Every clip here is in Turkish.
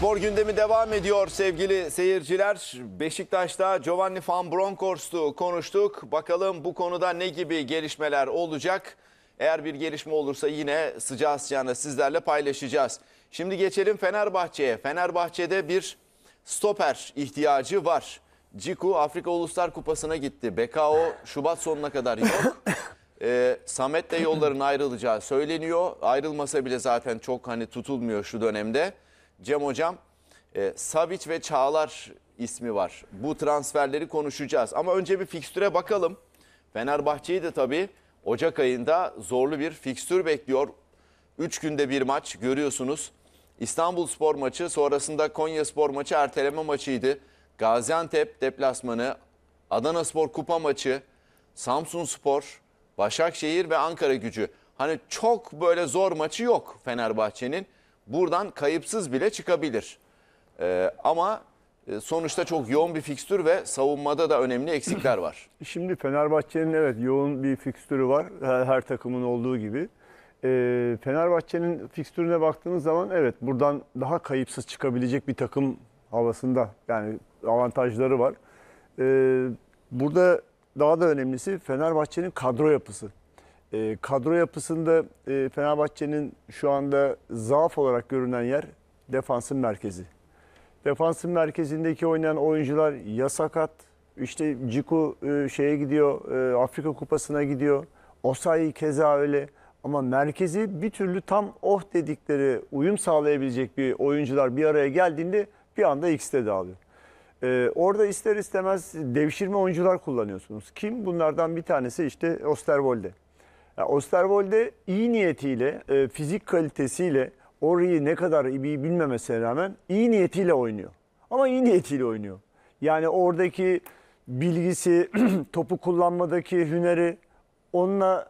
Spor gündemi devam ediyor sevgili seyirciler. Beşiktaş'ta Giovanni Van Bronckhorst'u konuştuk. Bakalım bu konuda ne gibi gelişmeler olacak? Eğer bir gelişme olursa yine sıcağı sıcağına sizlerle paylaşacağız. Şimdi geçelim Fenerbahçe'ye. Fenerbahçe'de bir stoper ihtiyacı var. Ciku Afrika Uluslar Kupası'na gitti. Bekao Şubat sonuna kadar yok. Ee, Samet de yolların ayrılacağı söyleniyor. Ayrılmasa bile zaten çok hani tutulmuyor şu dönemde. Cem Hocam. E, Savic ve Çağlar ismi var. Bu transferleri konuşacağız. Ama önce bir fikstüre bakalım. Fenerbahçe'yi de tabii Ocak ayında zorlu bir fikstür bekliyor. 3 günde bir maç görüyorsunuz. İstanbul Spor maçı sonrasında Konya Spor maçı erteleme maçıydı. Gaziantep deplasmanı, Adana Spor kupa maçı, Samsun Spor, Başakşehir ve Ankara gücü. Hani çok böyle zor maçı yok Fenerbahçe'nin buradan kayıpsız bile çıkabilir. Ee, ama e, sonuçta çok yoğun bir fikstür ve savunmada da önemli eksikler var. Şimdi Fenerbahçe'nin evet yoğun bir fikstürü var her, her takımın olduğu gibi. Ee, Fenerbahçe'nin fikstürüne baktığınız zaman evet buradan daha kayıpsız çıkabilecek bir takım havasında yani avantajları var. Ee, burada daha da önemlisi Fenerbahçe'nin kadro yapısı. E, kadro yapısında e, Fenerbahçe'nin şu anda zaaf olarak görünen yer defansın merkezi. Defansın merkezindeki oynayan oyuncular yasakat, sakat, işte Ciku e, şeye gidiyor, e, Afrika Kupası'na gidiyor. Osayi keza öyle. Ama merkezi bir türlü tam oh dedikleri uyum sağlayabilecek bir oyuncular bir araya geldiğinde bir anda ikisi de dağılıyor. Ee, orada ister istemez devşirme oyuncular kullanıyorsunuz. Kim? Bunlardan bir tanesi işte Osterwolde. Yani Osterwolde iyi niyetiyle, e, fizik kalitesiyle orayı ne kadar iyi bilmemesine rağmen iyi niyetiyle oynuyor. Ama iyi niyetiyle oynuyor. Yani oradaki bilgisi, topu kullanmadaki hüneri onunla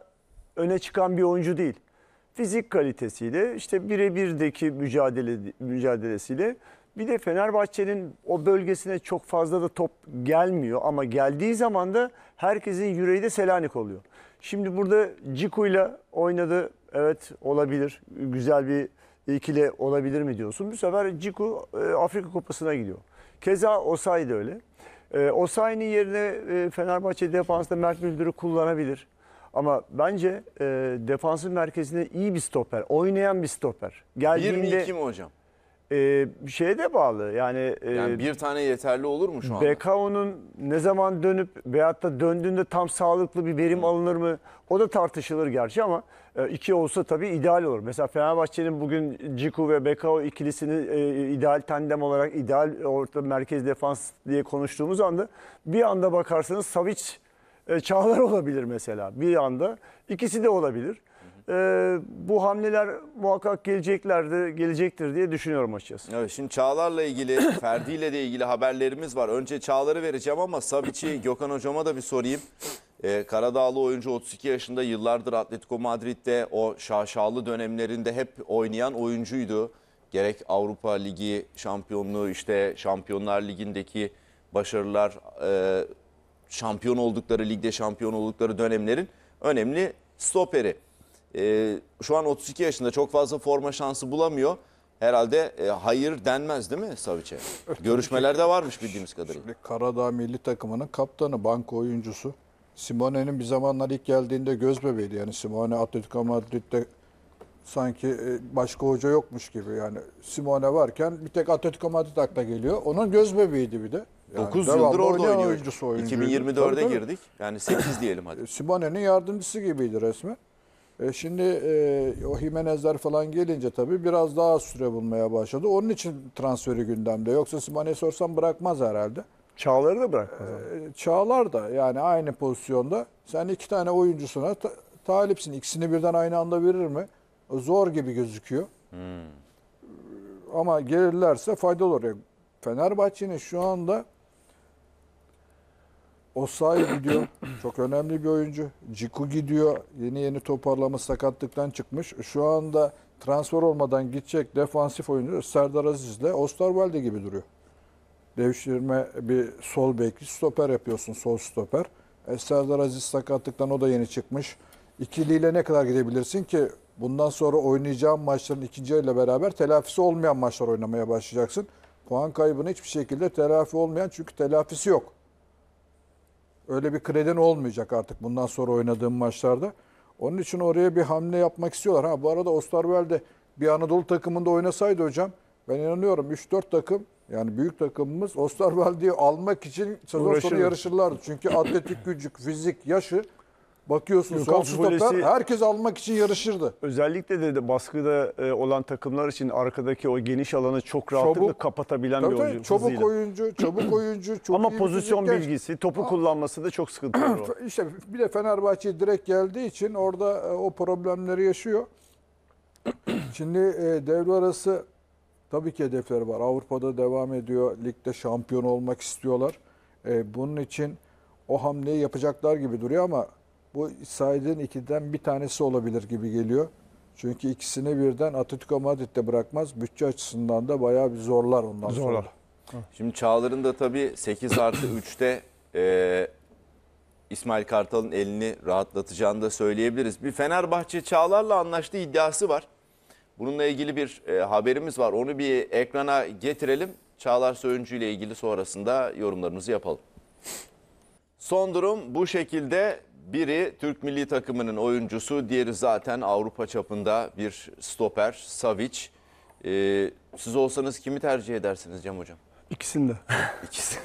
öne çıkan bir oyuncu değil. Fizik kalitesiyle, işte birebirdeki mücadele, mücadelesiyle bir de Fenerbahçe'nin o bölgesine çok fazla da top gelmiyor ama geldiği zaman da herkesin yüreği de Selanik oluyor. Şimdi burada Ciku ile oynadı. Evet olabilir. Güzel bir ikili olabilir mi diyorsun. Bu sefer Ciku e, Afrika Kupası'na gidiyor. Keza Osay da öyle. E, Osay'ın yerine e, Fenerbahçe defansında Mert Müldür'ü kullanabilir. Ama bence defansın merkezinde iyi bir stoper, oynayan bir stoper. Geldiğinde, 22 mi hocam? Bir ee, şeye de bağlı. Yani, e, Yani bir tane yeterli olur mu şu anda? BKO'nun ne zaman dönüp veyahut da döndüğünde tam sağlıklı bir verim alınır mı? O da tartışılır gerçi ama e, iki olsa tabii ideal olur. Mesela Fenerbahçe'nin bugün Ciku ve BKO ikilisini e, ideal tandem olarak ideal orta merkez defans diye konuştuğumuz anda bir anda bakarsanız Savic e, Çağlar olabilir mesela bir anda. ikisi de olabilir. Ee, bu hamleler muhakkak geleceklerdi, gelecektir diye düşünüyorum açıkçası. Evet, şimdi Çağlar'la ilgili, Ferdi ile de ilgili haberlerimiz var. Önce Çağlar'ı vereceğim ama Savic'i Gökhan Hocam'a da bir sorayım. Ee, Karadağlı oyuncu 32 yaşında yıllardır Atletico Madrid'de o şaşalı dönemlerinde hep oynayan oyuncuydu. Gerek Avrupa Ligi şampiyonluğu işte Şampiyonlar Ligi'ndeki başarılar, e, şampiyon oldukları ligde şampiyon oldukları dönemlerin önemli stoperi e, şu an 32 yaşında çok fazla forma şansı bulamıyor. Herhalde e, hayır denmez değil mi Savic'e? Görüşmelerde varmış bildiğimiz kadarıyla. Şimdi Karadağ milli takımının kaptanı, banko oyuncusu. Simone'nin bir zamanlar ilk geldiğinde göz bebeğiydi. Yani Simone Atletico Madrid'de sanki e, başka hoca yokmuş gibi. Yani Simone varken bir tek Atletico Madrid akla geliyor. Onun göz bebeğiydi bir de. Yani 9 yıldır orada oynuyor. Oyuncusu, 2024'e girdik. Yani 8 diyelim hadi. E, Simone'nin yardımcısı gibiydi resmen. E, şimdi e, o Jimenezler falan gelince tabii biraz daha süre bulmaya başladı. Onun için transferi gündemde. Yoksa Simane'ye sorsam bırakmaz herhalde. Çağlar'ı da bırakmaz. E, Çağlar da yani aynı pozisyonda. Sen iki tane oyuncusuna ta talipsin. İkisini birden aynı anda verir mi? Zor gibi gözüküyor. Hmm. Ama gelirlerse faydalı olur. Fenerbahçe'nin şu anda Osay gidiyor. Çok önemli bir oyuncu. Ciku gidiyor. Yeni yeni toparlama sakatlıktan çıkmış. Şu anda transfer olmadan gidecek defansif oyuncu Serdar Aziz ile Osterwalde gibi duruyor. Devşirme bir sol bekli stoper yapıyorsun. Sol stoper. E, Serdar Aziz sakatlıktan o da yeni çıkmış. İkiliyle ne kadar gidebilirsin ki bundan sonra oynayacağın maçların ikinci ile beraber telafisi olmayan maçlar oynamaya başlayacaksın. Puan kaybını hiçbir şekilde telafi olmayan çünkü telafisi yok. Öyle bir kredin olmayacak artık bundan sonra oynadığım maçlarda. Onun için oraya bir hamle yapmak istiyorlar. Ha bu arada Osterwelde bir Anadolu takımında oynasaydı hocam ben inanıyorum 3-4 takım yani büyük takımımız Osterwalde'yi almak için sezon sonu yarışırlardı. Çünkü atletik gücük fizik, yaşı Bakıyorsunuz Lucas sol Volesi- stoplar herkes almak için yarışırdı. Özellikle de, de baskıda e, olan takımlar için arkadaki o geniş alanı çok rahatlıkla Çabuk. kapatabilen Tabii bir oyuncu. çabuk hızıyla. oyuncu, çabuk oyuncu. Çok Ama pozisyon bilgisi, topu kullanması da çok sıkıntılı. o. İşte bir de Fenerbahçe direkt geldiği için orada e, o problemleri yaşıyor. Şimdi e, devre arası tabii ki hedefleri var. Avrupa'da devam ediyor. Ligde şampiyon olmak istiyorlar. E, bunun için o hamleyi yapacaklar gibi duruyor ama bu saydığın ikiden bir tanesi olabilir gibi geliyor. Çünkü ikisini birden Atletico Madrid'de bırakmaz. Bütçe açısından da bayağı bir zorlar ondan zorlar. sonra. Şimdi Çağlar'ın da tabii 8 artı 3'te e, İsmail Kartal'ın elini rahatlatacağını da söyleyebiliriz. Bir Fenerbahçe Çağlar'la anlaştığı iddiası var. Bununla ilgili bir e, haberimiz var. Onu bir ekrana getirelim. Çağlar Söyüncü ile ilgili sonrasında yorumlarımızı yapalım. Son durum bu şekilde biri Türk milli takımının oyuncusu, diğeri zaten Avrupa çapında bir stoper, Savic. Ee, siz olsanız kimi tercih edersiniz Cem Hocam? İkisinde. İkisi.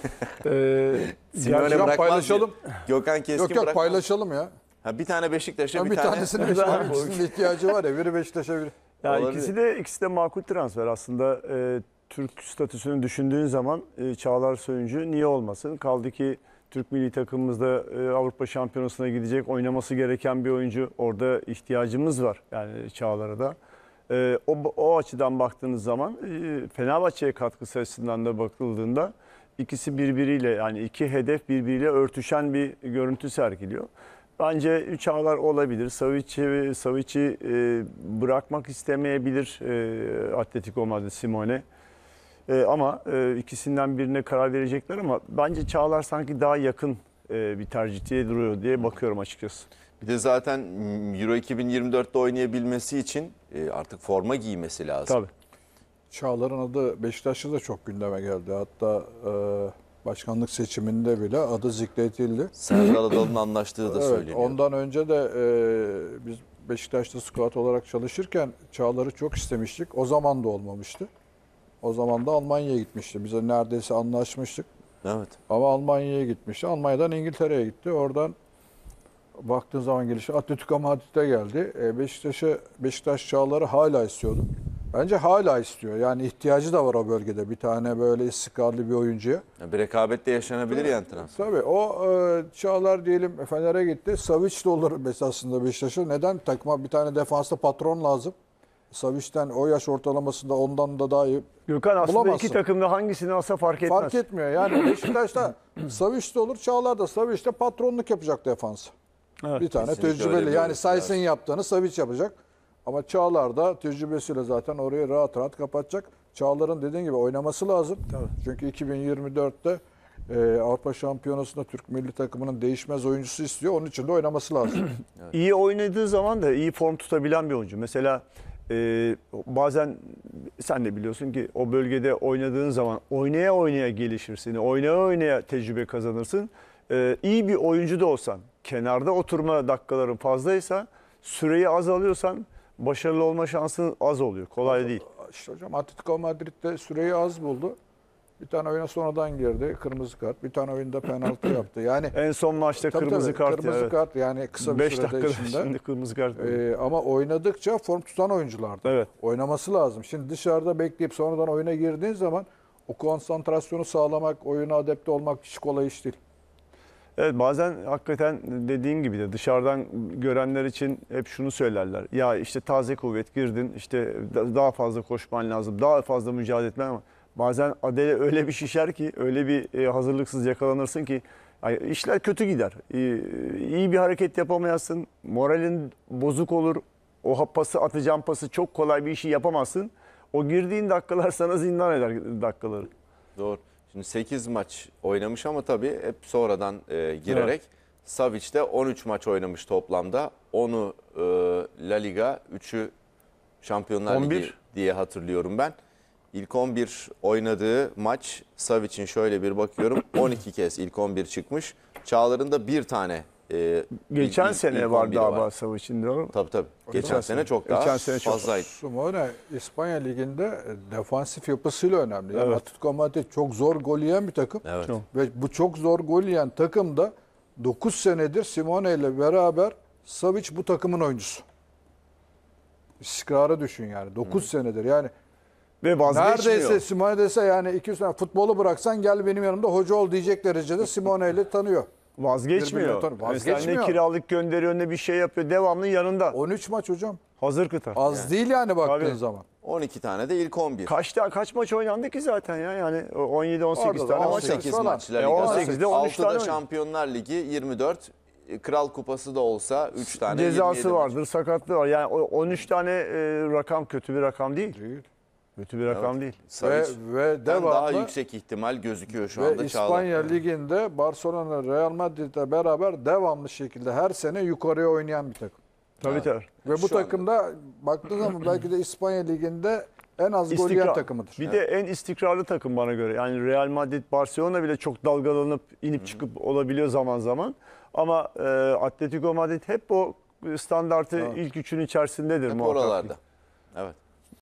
ee, Simeone bırakmaz. Paylaşalım. Diye. Gökhan Keskin yok, yok, bırakmaz. paylaşalım ya. Ha, bir tane Beşiktaş'a bir, bir tane... Bir tanesine Beşiktaş'a ikisinin ihtiyacı var ya. Biri Beşiktaş'a biri. Ya Olabilir. ikisi de ikisi de makul transfer aslında. E, Türk statüsünü düşündüğün zaman e, Çağlar Söyüncü niye olmasın? Kaldı ki Türk milli takımımızda e, Avrupa Şampiyonası'na gidecek oynaması gereken bir oyuncu. Orada ihtiyacımız var yani Çağlar'a da. E, o, o açıdan baktığınız zaman e, Fenerbahçe'ye katkısı açısından da bakıldığında ikisi birbiriyle yani iki hedef birbiriyle örtüşen bir görüntü sergiliyor. Bence Çağlar olabilir. Savic'i Savic e, bırakmak istemeyebilir e, Atletico Madrid Simone. E, ama e, ikisinden birine karar verecekler ama bence Çağlar sanki daha yakın e, bir tercihte duruyor diye bakıyorum açıkçası. Bir de zaten Euro 2024'te oynayabilmesi için e, artık forma giymesi lazım. Tabii. Çağlar'ın adı Beşiktaş'ta da çok gündeme geldi. Hatta e, başkanlık seçiminde bile adı zikredildi. Serdar Adalı'nın anlaştığı da evet, Ondan önce de e, biz Beşiktaş'ta squat olarak çalışırken Çağlar'ı çok istemiştik. O zaman da olmamıştı. O zaman da Almanya'ya gitmişti. Bize neredeyse anlaşmıştık. Evet. Ama Almanya'ya gitmişti. Almanya'dan İngiltere'ye gitti. Oradan baktığın zaman gelişi Atletico Madrid'e geldi. E, Beşiktaş'ı Beşiktaş çağları hala istiyordu. Bence hala istiyor. Yani ihtiyacı da var o bölgede bir tane böyle istikrarlı bir oyuncuya. bir rekabet de yaşanabilir yani transfer. Tabii o e, Çağlar diyelim Fener'e gitti. Savic de olur esasında Beşiktaş'a. Neden? Takıma bir tane defansta patron lazım. Savic'ten o yaş ortalamasında ondan da daha iyi Gürkan aslında bulamazsın. iki takımda hangisini alsa fark etmez. Fark etmiyor yani Beşiktaş'ta Savic de olur Çağlar da Savic de patronluk yapacak defansı. Evet, bir tane tecrübeli yani oyuncu yaptığını Savic yapacak. Ama Çağlar da tecrübesiyle zaten orayı rahat rahat kapatacak. Çağlar'ın dediğin gibi oynaması lazım. Çünkü 2024'te e, Avrupa Şampiyonası'nda Türk milli takımının değişmez oyuncusu istiyor. Onun için de oynaması lazım. İyi oynadığı zaman da iyi form tutabilen bir oyuncu. Mesela e, bazen sen de biliyorsun ki o bölgede oynadığın zaman oynaya oynaya gelişirsin, oynaya oynaya tecrübe kazanırsın. E, iyi bir oyuncu da olsan, kenarda oturma dakikaların fazlaysa, süreyi az alıyorsan başarılı olma şansın az oluyor. Kolay değil. İşte hocam Atletico Madrid'de süreyi az buldu. Bir tane oyuna sonradan girdi. Kırmızı kart. Bir tane oyunda penaltı yaptı. Yani en son maçta tabii, kırmızı tabii, kart. Kırmızı ya, kart yani kısa bir sürede dakikada içinde. şimdi kırmızı kart. Ee, ama oynadıkça form tutan oyunculardı. Evet. Oynaması lazım. Şimdi dışarıda bekleyip sonradan oyuna girdiğin zaman o konsantrasyonu sağlamak, oyuna adapte olmak hiç kolay iş değil. Evet bazen hakikaten dediğin gibi de dışarıdan görenler için hep şunu söylerler. Ya işte taze kuvvet girdin işte daha fazla koşman lazım, daha fazla mücadele etmen lazım. Bazen adele öyle bir şişer ki, öyle bir e, hazırlıksız yakalanırsın ki işler kötü gider. İyi bir hareket yapamazsın, moralin bozuk olur. O pası atacağım pası çok kolay bir işi yapamazsın. O girdiğin dakikalar sana zindan eder dakikaları. Doğru. Şimdi 8 maç oynamış ama tabii hep sonradan e, girerek evet. Savic de 13 maç oynamış toplamda. 10'u e, La Liga, 3'ü Şampiyonlar 11. Ligi diye hatırlıyorum ben. İlk 11 oynadığı maç Savic'in şöyle bir bakıyorum 12 kez ilk 11 çıkmış. Çağlar'ın da bir tane e, Geçen ilk, sene ilk vardı 11'i var. Abba Savaş'ın değil mi? Tabii tabii. Geçen, sene çok daha Geçen sene fazlaydı. Sumone İspanya Ligi'nde defansif yapısıyla önemli. Yani Evet. Atletico Madrid çok zor gol yiyen bir takım. Evet. Ve bu çok zor gol yiyen takım da 9 senedir Simone ile beraber Savic bu takımın oyuncusu. İstikrarı düşün yani. 9 senedir. Yani ve vazgeçmiyor. Neredeyse Simone dese yani 200 sene futbolu bıraksan gel benim yanımda hoca ol diyecek derecede Simone ile tanıyor. Vazgeçmiyor. Vazgeçmiyor. Ne kiralık gönderiyor ne bir şey yapıyor. Devamlı yanında. 13 maç hocam. Hazır kıta. Az yani. değil yani baktığın Tabii. zaman. 12 tane de ilk 11. Kaçta kaç maç oynandı ki zaten ya? Yani 17 18 Orada tane 18 maç. 18 maç La 18'de 13 tane. Şampiyonlar Ligi 24. E, Kral Kupası da olsa 3 tane cezası vardır, maç. sakatlığı var. Yani 13 tane e, rakam kötü bir rakam değil. Değil. Kötü bir rakam değil. Ve, Sarıç. ve devamlı daha yüksek ihtimal gözüküyor şu ve anda Çağlar. İspanya Ligi'nde Barcelona Real Madrid'le beraber devamlı şekilde her sene yukarıya oynayan bir takım. Tabii tabii. Ve bu Şu takımda baktığı zaman belki de İspanya Ligi'nde en az gol yiyen takımıdır. Bir de en istikrarlı takım bana göre. Yani Real Madrid, Barcelona bile çok dalgalanıp inip çıkıp olabiliyor zaman zaman. Ama e, Atletico Madrid hep o standartı ilk üçün içerisindedir Hep muhakkak. oralarda. Evet.